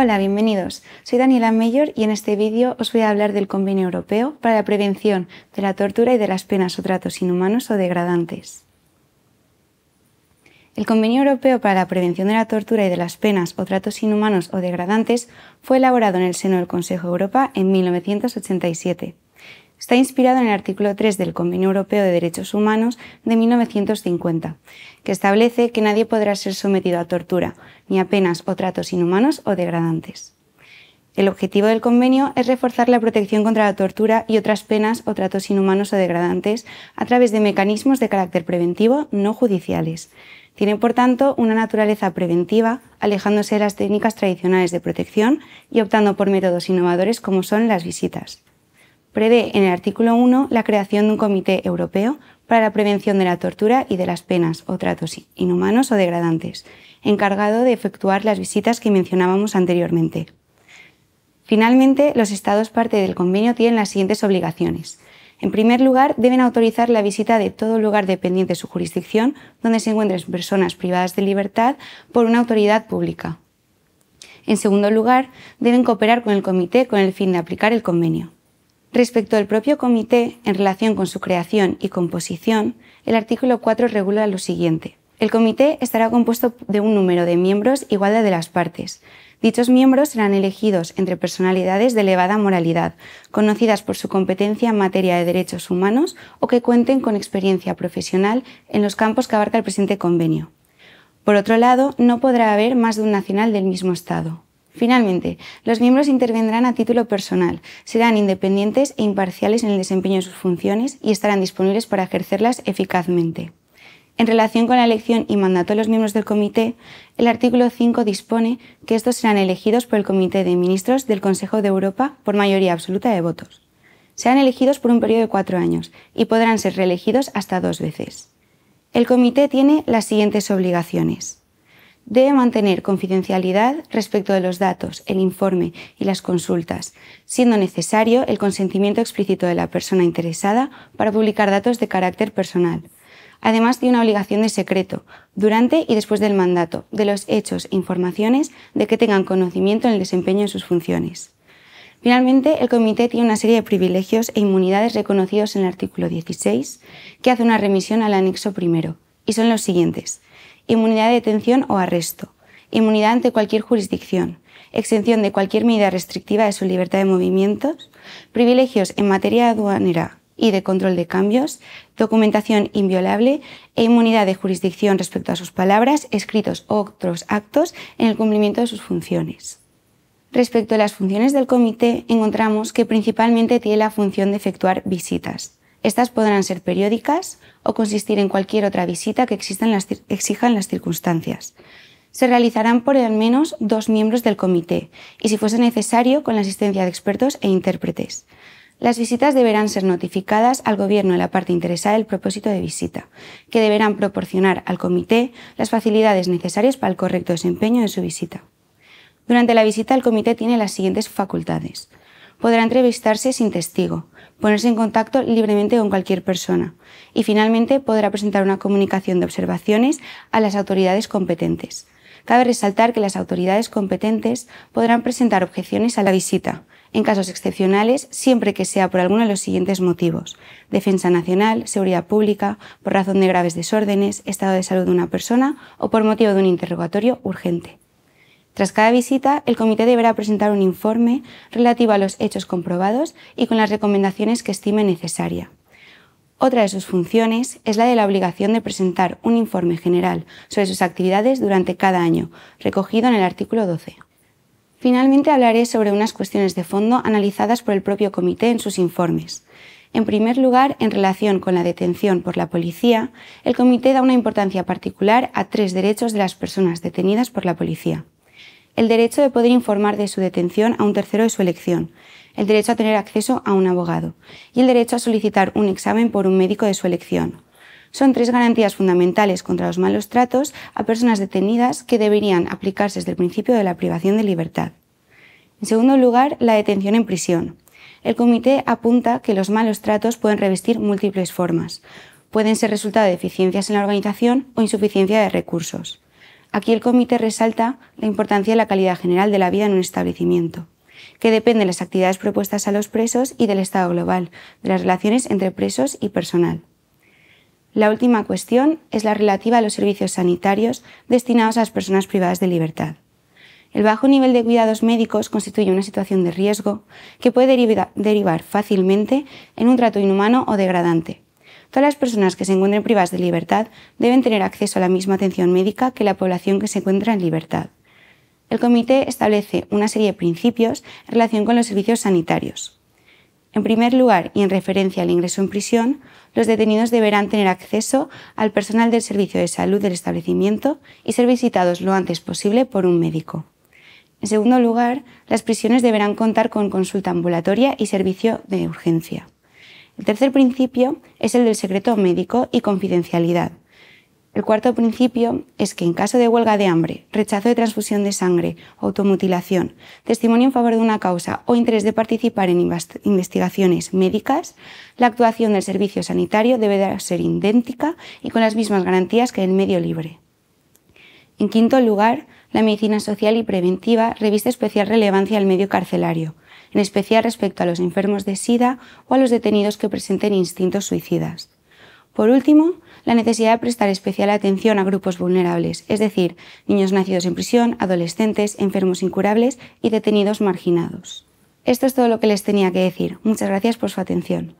Hola, bienvenidos. Soy Daniela Mayor y en este vídeo os voy a hablar del Convenio Europeo para la Prevención de la Tortura y de las Penas o Tratos Inhumanos o Degradantes. El Convenio Europeo para la Prevención de la Tortura y de las Penas o Tratos Inhumanos o Degradantes fue elaborado en el seno del Consejo de Europa en 1987 está inspirado en el artículo 3 del Convenio Europeo de Derechos Humanos de 1950, que establece que nadie podrá ser sometido a tortura, ni a penas o tratos inhumanos o degradantes. El objetivo del convenio es reforzar la protección contra la tortura y otras penas o tratos inhumanos o degradantes a través de mecanismos de carácter preventivo no judiciales. Tiene, por tanto, una naturaleza preventiva, alejándose de las técnicas tradicionales de protección y optando por métodos innovadores como son las visitas prevé en el artículo 1 la creación de un comité europeo para la prevención de la tortura y de las penas o tratos inhumanos o degradantes, encargado de efectuar las visitas que mencionábamos anteriormente. Finalmente, los Estados parte del convenio tienen las siguientes obligaciones. En primer lugar, deben autorizar la visita de todo lugar dependiente de su jurisdicción donde se encuentren personas privadas de libertad por una autoridad pública. En segundo lugar, deben cooperar con el comité con el fin de aplicar el convenio. Respecto al propio comité, en relación con su creación y composición, el artículo 4 regula lo siguiente. El comité estará compuesto de un número de miembros igual de las partes. Dichos miembros serán elegidos entre personalidades de elevada moralidad, conocidas por su competencia en materia de derechos humanos o que cuenten con experiencia profesional en los campos que abarca el presente convenio. Por otro lado, no podrá haber más de un nacional del mismo Estado. Finalmente, los miembros intervendrán a título personal, serán independientes e imparciales en el desempeño de sus funciones y estarán disponibles para ejercerlas eficazmente. En relación con la elección y mandato de los miembros del comité, el artículo 5 dispone que estos serán elegidos por el Comité de Ministros del Consejo de Europa por mayoría absoluta de votos. Serán elegidos por un periodo de cuatro años y podrán ser reelegidos hasta dos veces. El comité tiene las siguientes obligaciones. Debe mantener confidencialidad respecto de los datos, el informe y las consultas, siendo necesario el consentimiento explícito de la persona interesada para publicar datos de carácter personal. Además, tiene una obligación de secreto, durante y después del mandato, de los hechos e informaciones de que tengan conocimiento en el desempeño de sus funciones. Finalmente, el comité tiene una serie de privilegios e inmunidades reconocidos en el artículo 16, que hace una remisión al anexo primero, y son los siguientes inmunidad de detención o arresto, inmunidad ante cualquier jurisdicción, exención de cualquier medida restrictiva de su libertad de movimientos, privilegios en materia aduanera y de control de cambios, documentación inviolable e inmunidad de jurisdicción respecto a sus palabras, escritos u otros actos en el cumplimiento de sus funciones. Respecto a las funciones del comité, encontramos que principalmente tiene la función de efectuar visitas, estas podrán ser periódicas o consistir en cualquier otra visita que exijan las circunstancias. Se realizarán por al menos dos miembros del comité y, si fuese necesario, con la asistencia de expertos e intérpretes. Las visitas deberán ser notificadas al Gobierno de la parte interesada del propósito de visita, que deberán proporcionar al comité las facilidades necesarias para el correcto desempeño de su visita. Durante la visita el comité tiene las siguientes facultades podrá entrevistarse sin testigo, ponerse en contacto libremente con cualquier persona y finalmente podrá presentar una comunicación de observaciones a las autoridades competentes. Cabe resaltar que las autoridades competentes podrán presentar objeciones a la visita, en casos excepcionales, siempre que sea por alguno de los siguientes motivos. Defensa nacional, seguridad pública, por razón de graves desórdenes, estado de salud de una persona o por motivo de un interrogatorio urgente. Tras cada visita, el comité deberá presentar un informe relativo a los hechos comprobados y con las recomendaciones que estime necesaria. Otra de sus funciones es la de la obligación de presentar un informe general sobre sus actividades durante cada año, recogido en el artículo 12. Finalmente hablaré sobre unas cuestiones de fondo analizadas por el propio comité en sus informes. En primer lugar, en relación con la detención por la policía, el comité da una importancia particular a tres derechos de las personas detenidas por la policía el derecho de poder informar de su detención a un tercero de su elección, el derecho a tener acceso a un abogado y el derecho a solicitar un examen por un médico de su elección. Son tres garantías fundamentales contra los malos tratos a personas detenidas que deberían aplicarse desde el principio de la privación de libertad. En segundo lugar, la detención en prisión. El comité apunta que los malos tratos pueden revestir múltiples formas. Pueden ser resultado de deficiencias en la organización o insuficiencia de recursos. Aquí el comité resalta la importancia de la calidad general de la vida en un establecimiento, que depende de las actividades propuestas a los presos y del estado global, de las relaciones entre presos y personal. La última cuestión es la relativa a los servicios sanitarios destinados a las personas privadas de libertad. El bajo nivel de cuidados médicos constituye una situación de riesgo que puede derivar fácilmente en un trato inhumano o degradante, Todas las personas que se encuentren privadas de libertad deben tener acceso a la misma atención médica que la población que se encuentra en libertad. El comité establece una serie de principios en relación con los servicios sanitarios. En primer lugar, y en referencia al ingreso en prisión, los detenidos deberán tener acceso al personal del servicio de salud del establecimiento y ser visitados lo antes posible por un médico. En segundo lugar, las prisiones deberán contar con consulta ambulatoria y servicio de urgencia. El tercer principio es el del secreto médico y confidencialidad. El cuarto principio es que en caso de huelga de hambre, rechazo de transfusión de sangre, automutilación, testimonio en favor de una causa o interés de participar en investigaciones médicas, la actuación del servicio sanitario debe ser idéntica y con las mismas garantías que el medio libre. En quinto lugar, la medicina social y preventiva reviste especial relevancia al medio carcelario en especial respecto a los enfermos de SIDA o a los detenidos que presenten instintos suicidas. Por último, la necesidad de prestar especial atención a grupos vulnerables, es decir, niños nacidos en prisión, adolescentes, enfermos incurables y detenidos marginados. Esto es todo lo que les tenía que decir. Muchas gracias por su atención.